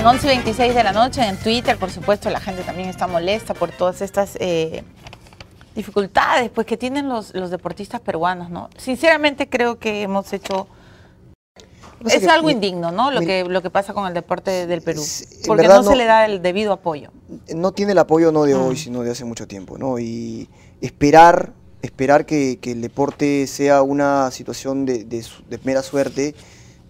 en 11 y 26 de la noche en Twitter, por supuesto, la gente también está molesta por todas estas eh, dificultades pues, que tienen los, deportistas peruanos, ¿no? Sinceramente creo que hemos hecho... Es algo indigno, ¿no? Lo, que, lo que pasa con el deporte del Perú. Porque no, se le da el debido apoyo. No tiene el apoyo no de mm. hoy, sino de hace mucho tiempo, ¿no? Y esperar, esperar que, el deporte sea una situación de, de mera suerte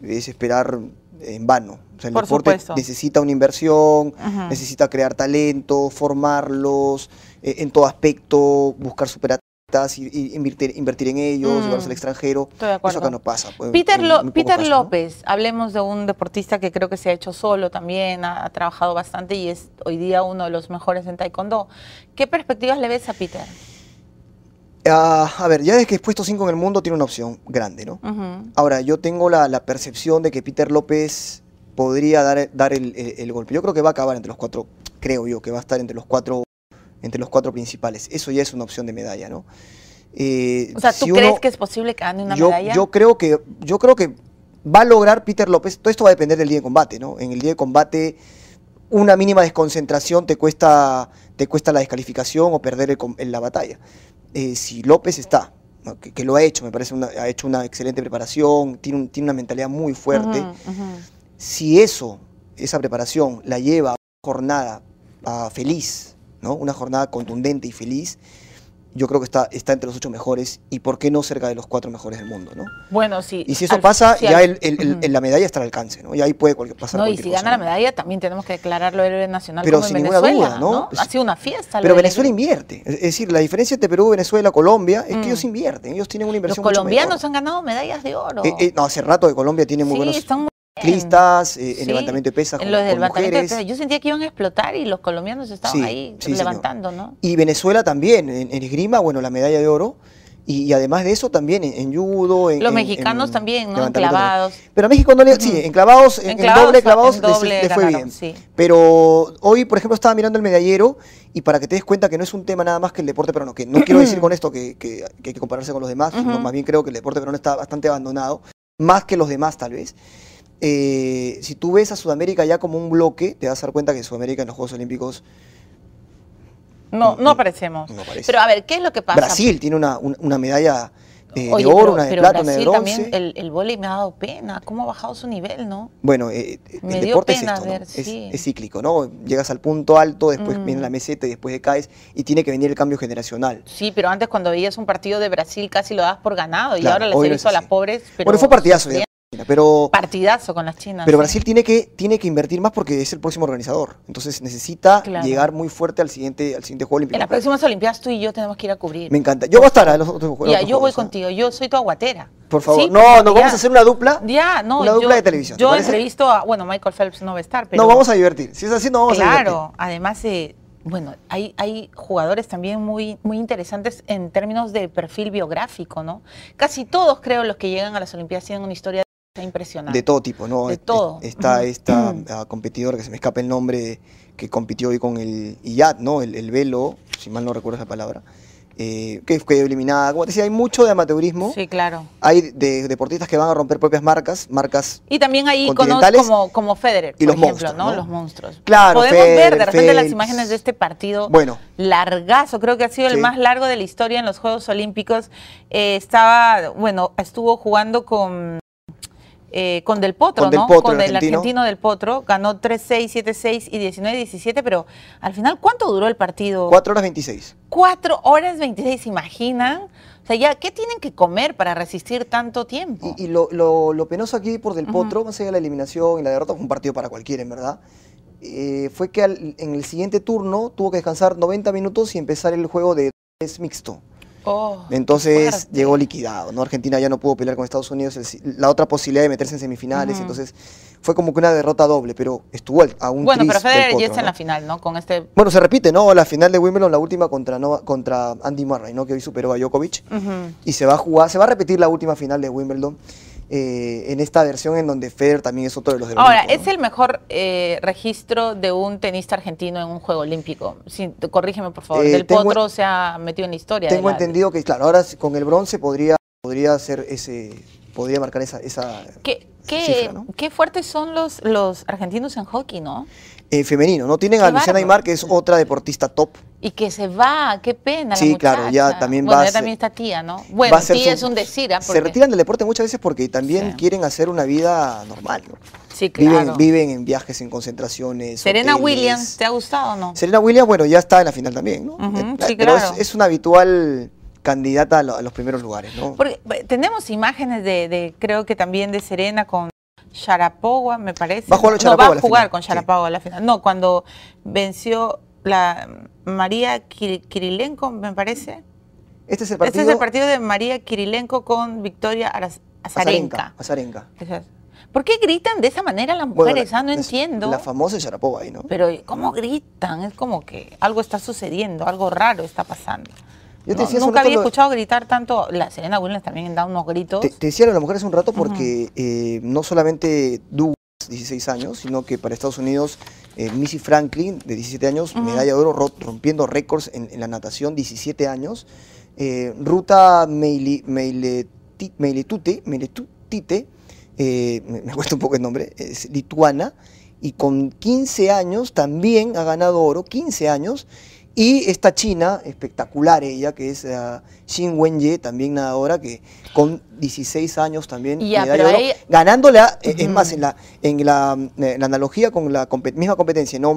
es esperar en vano. el deporte necesita una inversión, necesita crear talento, formarlos eh, en todo aspecto, buscar superatletas, e invertir, en ellos, mm. llevarse al extranjero. Eso acá no pasa. Pues, Peter, Peter López, hablemos de un deportista que creo que se ha hecho solo también, ha, trabajado bastante y es hoy día uno de los mejores en Taekwondo. ¿Qué perspectivas le ves a Peter? Ah, a ver, ya desde que es puesto 5 en el mundo tiene una opción grande, ¿no? Ahora, yo tengo la, percepción de que Peter López podría dar, dar el, golpe. Yo creo que va a acabar entre los cuatro, creo yo, que va a estar entre los cuatro, entre los cuatro principales. Eso ya es una opción de medalla, ¿no? Eh, o sea, ¿tú crees que es posible que gane una medalla? Yo creo que, yo creo que va a lograr Peter López. Todo esto va a depender del día de combate, ¿no? En el día de combate, una mínima desconcentración te cuesta, te cuesta la descalificación o perder en la batalla. Eh, si López está, que, lo ha hecho, me parece, una, ha hecho una excelente preparación, tiene, tiene una mentalidad muy fuerte, si eso, esa preparación, la lleva a una jornada feliz, ¿no? una jornada contundente y feliz, yo creo que está, está entre los ocho mejores y por qué no cerca de los cuatro mejores del mundo, ¿no? Bueno, sí. Y si eso pasa, ya el, la medalla está al alcance, ¿no? Y ahí puede cualquier, pasar No, y si gana la medalla también tenemos que declararlo héroe nacional Pero como en ninguna Venezuela, duda, ¿no? Ha sido una fiesta. Pero Venezuela invierte. Es decir, la diferencia entre Perú, Venezuela, Colombia es que mm. ellos invierten, ellos tienen una inversión Los colombianos han ganado medallas de oro. Eh, eh, no, hace rato que Colombia tiene muy buenos... Están muy Ciclistas, eh, en, levantamiento de pesas. los de Yo sentía que iban a explotar y los colombianos estaban ahí levantando, ¿no? Y Venezuela también, en, esgrima, bueno, la medalla de oro. Y, además de eso también en, judo, en... Los mexicanos también, ¿no? Enclavados. Pero a México no le... Sí, enclavados, en, clavados, doble, clavados, doble fue bien. Pero hoy, por ejemplo, estaba mirando el medallero y para que te des cuenta que no es un tema nada más que el deporte peruano, que no quiero decir con esto que, hay que compararse con los demás, más bien creo que el deporte peruano está bastante abandonado, más que los demás tal vez. Eh, si tú ves a Sudamérica ya como un bloque, te vas a dar cuenta que Sudamérica en los Juegos Olímpicos... No, no, aparecemos. Pero a ver, ¿qué es lo que pasa? Brasil tiene una, medalla de, oro, una de plata, una de bronce. También el, el me ha dado pena, cómo ha bajado su nivel, ¿no? Bueno, eh, el deporte es, esto, es, cíclico, ¿no? Llegas al punto alto, después mm. viene la meseta y después caes y tiene que venir el cambio generacional. Sí, pero antes cuando veías un partido de Brasil casi lo dabas por ganado y ahora le he a las pobres. Pero bueno, fue partidazo. Pero, Partidazo con las chinas. Pero Brasil tiene que, tiene que invertir más porque es el próximo organizador. Entonces necesita llegar muy fuerte al siguiente, al siguiente Juego Olímpico. En las próximas Olimpiadas tú y yo tenemos que ir a cubrir. Me encanta. Yo voy a estar a ¿eh? los otros Juegos. Ya, yo voy ¿eh? contigo. Yo soy tu aguatera. Por favor. no, no, vamos a hacer una dupla. Ya, no. Una dupla de televisión. Yo entrevisto a. Bueno, Michael Phelps no va a estar, pero. No, vamos a divertir. Si es así, no vamos a divertir. Claro, además eh, Bueno, hay, hay jugadores también muy, muy interesantes en términos de perfil biográfico, ¿no? Casi todos, creo, los que llegan a las Olimpiadas tienen una historia impresionante. De todo tipo, ¿no? De todo. Está esta ah, competidora que se me escapa el nombre, que compitió hoy con el IAT, ¿no? El, velo, si mal no recuerdo esa palabra. Eh, que fue eliminada. Como te decía, hay mucho de amateurismo. Sí, claro. Hay de, deportistas que van a romper propias marcas, marcas. Y también hay iconos como, como Federer, y por los ejemplo, monstruos, ¿no? Los monstruos. Podemos ver de repente las imágenes de este partido bueno, largazo. Creo que ha sido el más largo de la historia en los Juegos Olímpicos. Eh, estaba, bueno, estuvo jugando con eh, con Del Potro, con ¿no? con el, argentino. Del Potro. Ganó 3-6, 7-6 y 19-17, pero al final, ¿cuánto duró el partido? 4 horas 26. 4 horas 26, ¿se imaginan? O sea, ya, ¿qué tienen que comer para resistir tanto tiempo? Y, lo, lo, penoso aquí por Del Potro, más allá de la eliminación y la derrota, fue un partido para cualquiera, en verdad. Eh, fue que en el siguiente turno tuvo que descansar 90 minutos y empezar el juego de es mixto. Oh, entonces llegó liquidado, ¿no? Argentina ya no pudo pelear con Estados Unidos, la otra posibilidad de meterse en semifinales, entonces fue como que una derrota doble, pero estuvo a un Bueno, pero Federer ya está en la final, ¿no? Con este Bueno, se repite, ¿no? La final de Wimbledon, la última contra contra Andy Murray, ¿no? Que hoy superó a Djokovic y se va a jugar, se va a repetir la última final de Wimbledon. Eh, en esta versión en donde Feder también es otro de los del Ahora, es el mejor eh, registro de un tenista argentino en un juego olímpico. corrígeme, por favor. El eh, del Potro se ha metido en la historia. Tengo entendido que, claro, ahora con el bronce podría, podría ser ese, podría marcar esa, esa ¿Qué, qué, qué fuertes son los, los argentinos en hockey, ¿no? Eh, femenino, ¿no? Tienen a Luciana Aymar, que es otra deportista top. Y que se va, qué pena. Sí, claro, ya también va. Ya también está tía, ¿no? Bueno, tía es un decir. ¿ah? Se retiran del deporte muchas veces porque también quieren hacer una vida normal, ¿no? Sí, claro. Viven, en viajes, en concentraciones. Serena Williams, ¿te ha gustado o no? Serena Williams, bueno, ya está en la final también, ¿no? Eh, sí, claro. es, es un habitual candidata a, los primeros lugares. ¿no? Porque, eh, tenemos imágenes de, creo que también de Serena con Sharapova, me parece. Va a jugar, jugar con Sharapova a la final. No, cuando venció la María Kirilenko, me parece. Este es el partido. Este es el partido de María Kirilenko con Victoria Azarenka. Azarenka. ¿Por qué gritan de esa manera las mujeres? Ah, no entiendo. La famosa Sharapova ¿no? Pero ¿cómo gritan? Es como que algo está sucediendo, algo raro está pasando. Yo nunca había escuchado gritar tanto. La Serena Williams también da unos gritos. Te, decía a la mujer hace un rato porque eh, no solamente Douglas, 16 años, sino que para Estados Unidos eh, Missy Franklin, de 17 años, medalla de oro, rompiendo récords en, la natación, 17 años. Eh, Ruta Meiletute, me cuesta un poco el nombre, es lituana, y con 15 años también ha ganado oro, 15 años, y esta china, espectacular ella, que es ah, Xin Wenye, también nadadora, que con 16 años también ganándole, eh, es más, en la, en la, mm, eh, analogía con la misma competencia, no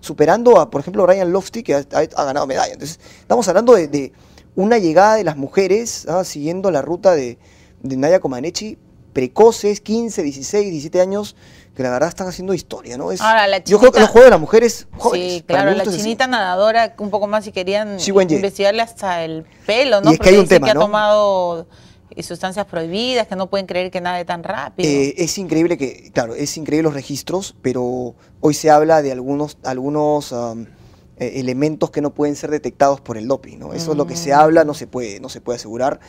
superando a, por ejemplo, Ryan Lofty, que ha, ganado medalla. Entonces, estamos hablando de, una llegada de las mujeres ¿ah? siguiendo la ruta de, de Nadia Comaneci, precoces, 15, 16, 17 años, que la verdad están haciendo historia, ¿no? yo creo que los juegos de las mujeres Sí, claro, la chinita nadadora, un poco más si querían investigarle hasta el pelo, ¿no? Y es que hay un tema, que ha tomado eh, sustancias prohibidas, que no pueden creer que nade tan rápido. Eh, es increíble que, claro, es increíble los registros, pero hoy se habla de algunos, algunos eh, elementos que no pueden ser detectados por el doping, ¿no? Eso es lo que se mm. habla, no se puede, no se puede asegurar,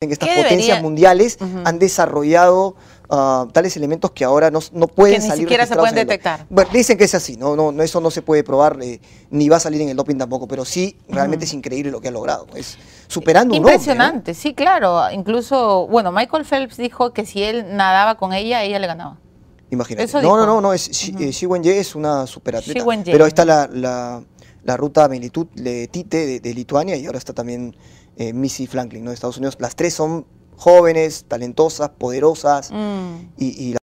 que estas potencias mundiales han desarrollado ah, tales elementos que ahora no, no pueden que ni salir siquiera se pueden detectar. El... Bueno, dicen que es así, no, no, eso no se puede probar, eh, ni va a salir en el doping tampoco, pero sí, realmente es increíble lo que ha logrado, es superando un Impresionante, sí, claro, incluso, bueno, Michael Phelps dijo que si él nadaba con ella, ella le ganaba. Imagínate. no, no, no, no, es, eh, es una superatleta, pero ahí está la, ruta de Tite de Lituania y ahora está también eh, Missy Franklin, ¿no? De Estados Unidos. Las tres son jóvenes, talentosas, poderosas mm. y, y